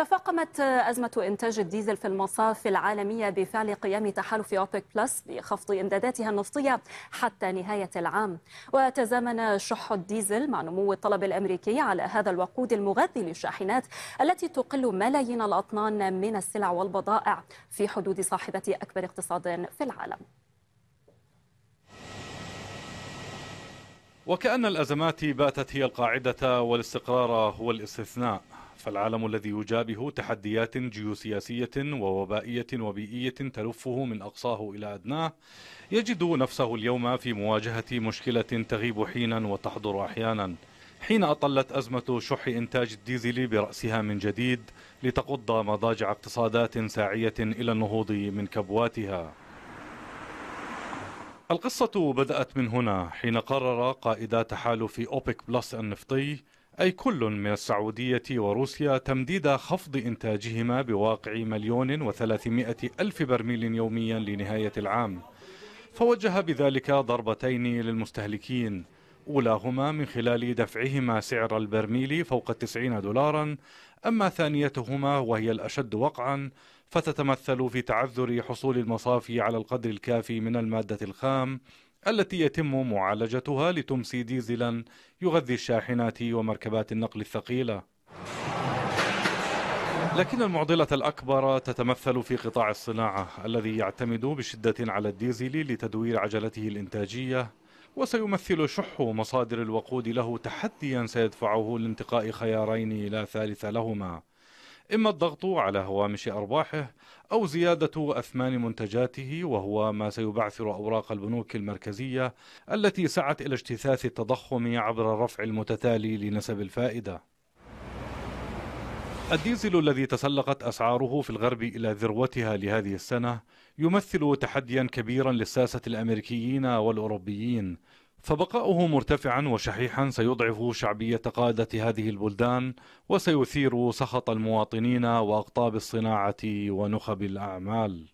تفاقمت أزمة إنتاج الديزل في المصافي العالمية بفعل قيام تحالف أوبك بلس بخفض إمداداتها النفطية حتى نهاية العام وتزامن شح الديزل مع نمو الطلب الأمريكي على هذا الوقود المغذي للشاحنات التي تقل ملايين الأطنان من السلع والبضائع في حدود صاحبة أكبر اقتصاد في العالم وكأن الأزمات باتت هي القاعدة والاستقرار هو الاستثناء فالعالم الذي يجابه تحديات جيوسياسية ووبائية وبيئية تلفه من أقصاه إلى أدناه يجد نفسه اليوم في مواجهة مشكلة تغيب حينا وتحضر أحيانا حين أطلت أزمة شح إنتاج الديزل برأسها من جديد لتقض مضاجع اقتصادات ساعية إلى النهوض من كبواتها القصة بدأت من هنا حين قرر قائدا تحالف أوبك بلس النفطي أي كل من السعودية وروسيا تمديد خفض إنتاجهما بواقع مليون وثلاثمائة ألف برميل يوميا لنهاية العام فوجه بذلك ضربتين للمستهلكين أولاهما من خلال دفعهما سعر البرميل فوق 90 دولارا أما ثانيتهما وهي الأشد وقعا فتتمثل في تعذر حصول المصافي على القدر الكافي من المادة الخام التي يتم معالجتها لتمسي ديزلا يغذي الشاحنات ومركبات النقل الثقيلة لكن المعضلة الأكبر تتمثل في قطاع الصناعة الذي يعتمد بشدة على الديزل لتدوير عجلته الإنتاجية وسيمثل شح مصادر الوقود له تحديا سيدفعه لانتقاء خيارين لا ثالث لهما إما الضغط على هوامش أرباحه أو زيادة أثمان منتجاته وهو ما سيبعثر أوراق البنوك المركزية التي سعت إلى اجتثاث التضخم عبر الرفع المتتالي لنسب الفائدة الديزل الذي تسلقت أسعاره في الغرب إلى ذروتها لهذه السنة يمثل تحديا كبيرا للساسة الأمريكيين والأوروبيين فبقاؤه مرتفعا وشحيحا سيضعف شعبية قادة هذه البلدان وسيثير سخط المواطنين وأقطاب الصناعة ونخب الأعمال